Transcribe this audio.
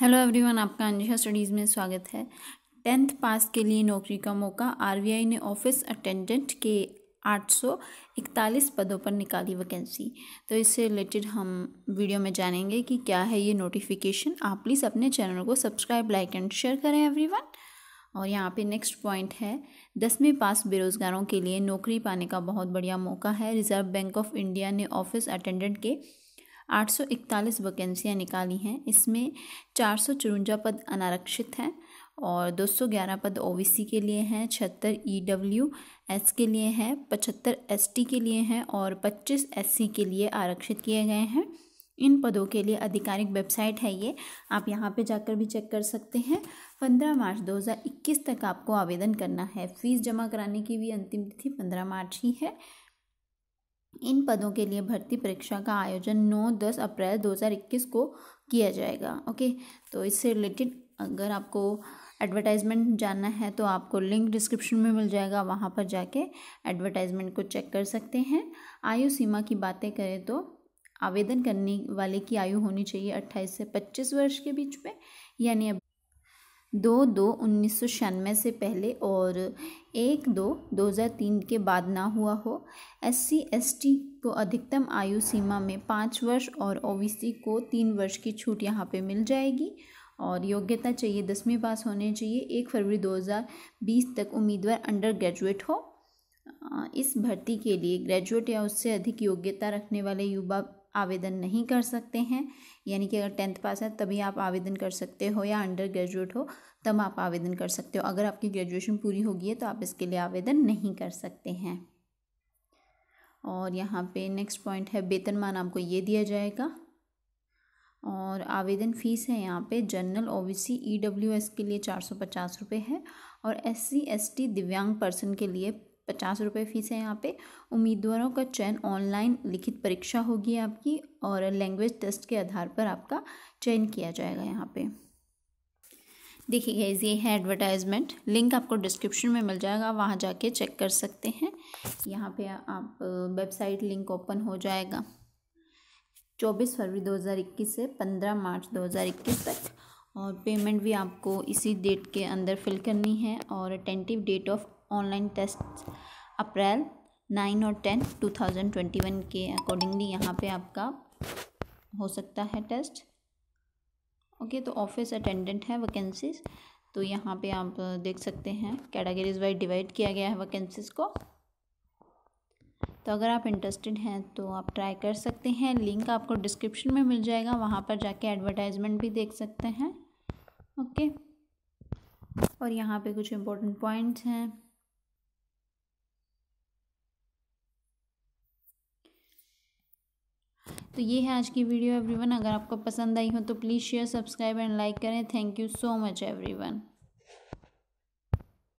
hello everyone आपका अंजुषा studies में स्वागत है टेंथ पास के लिए नौकरी का मौका आरबीआई ने ऑफिस अटेंडेंट के 841 पदों पर निकाली वैकेंसी तो इससे रिलेटेड हम वीडियो में जानेंगे कि क्या है ये नोटिफिकेशन आप प्लीज़ अपने चैनल को सब्सक्राइब लाइक एंड शेयर करें एवरीवन और यहाँ पे नेक्स्ट पॉइंट है दसवीं पास बेरोज़गारों के लिए नौकरी पाने का बहुत बढ़िया मौका है रिज़र्व बैंक ऑफ इंडिया ने ऑफिस अटेंडेंट के 841 वैकेंसियां निकाली हैं इसमें चार पद अनारक्षित हैं और 211 पद ओबीसी के लिए हैं छहत्तर डब्ल्यू एस के लिए हैं पचहत्तर टी के लिए हैं और 25 सी के लिए आरक्षित किए गए हैं इन पदों के लिए आधिकारिक वेबसाइट है ये आप यहाँ पे जाकर भी चेक कर सकते हैं पंद्रह मार्च 2021 तक आपको आवेदन करना है फीस जमा कराने की भी अंतिम तिथि पंद्रह मार्च ही है इन पदों के लिए भर्ती परीक्षा का आयोजन 9 10 अप्रैल 2021 को किया जाएगा ओके तो इससे रिलेटेड अगर आपको एडवर्टाइजमेंट जानना है तो आपको लिंक डिस्क्रिप्शन में मिल जाएगा वहाँ पर जाके एडवर्टाइजमेंट को चेक कर सकते हैं आयु सीमा की बातें करें तो आवेदन करने वाले की आयु होनी चाहिए 28 से 25 वर्ष के बीच में यानी अब दो दो उन्नीस सौ छियानवे से पहले और एक दो दो हज़ार तीन के बाद ना हुआ हो एस सी एस टी को अधिकतम आयु सीमा में पाँच वर्ष और ओ बी सी को तीन वर्ष की छूट यहाँ पे मिल जाएगी और योग्यता चाहिए दसवीं पास होने चाहिए एक फरवरी दो हज़ार बीस तक उम्मीदवार अंडर ग्रेजुएट हो इस भर्ती के लिए ग्रेजुएट या उससे अधिक योग्यता रखने वाले युवा आवेदन नहीं कर सकते हैं यानी कि अगर टेंथ पास है तभी आप आवेदन कर सकते हो या अंडर ग्रेजुएट हो तब आप आवेदन कर सकते हो अगर आपकी ग्रेजुएशन पूरी होगी है तो आप इसके लिए आवेदन नहीं कर सकते हैं और यहाँ पे नेक्स्ट पॉइंट है वेतनमान आपको ये दिया जाएगा और आवेदन फ़ीस है यहाँ पे जनरल ओ डब्ल्यू एस के लिए चार सौ पचास रुपये है और एस टी दिव्यांग पर्सन के लिए पचास रुपये फ़ीस है यहाँ पे उम्मीदवारों का चयन ऑनलाइन लिखित परीक्षा होगी आपकी और लैंग्वेज टेस्ट के आधार पर आपका चयन किया जाएगा यहाँ पे देखिए गाइज ये है एडवर्टाइजमेंट लिंक आपको डिस्क्रिप्शन में मिल जाएगा वहाँ जाके चेक कर सकते हैं यहाँ पे आप वेबसाइट लिंक ओपन हो जाएगा चौबीस फरवरी दो से पंद्रह मार्च दो तक और पेमेंट भी आपको इसी डेट के अंदर फिल करनी है और tentative date of online test April nine और ten two thousand twenty one के अकॉर्डिंगली यहाँ पे आपका हो सकता है टेस्ट ओके तो ऑफिस अटेंडेंट है वैकेंसीज तो यहाँ पे आप देख सकते हैं कैटेगरीज वाइज डिवाइड किया गया है वैकेंसीज को तो अगर आप इंटरेस्टेड हैं तो आप ट्राई कर सकते हैं लिंक आपको डिस्क्रिप्शन में मिल जाएगा वहाँ पर जाके एडवर्टाइजमेंट भी देख सकते हैं ओके और यहाँ पे कुछ इम्पोर्टेंट पॉइंट्स हैं तो ये है आज की वीडियो एवरीवन अगर आपको पसंद आई हो तो please share subscribe and like करें thank you so much everyone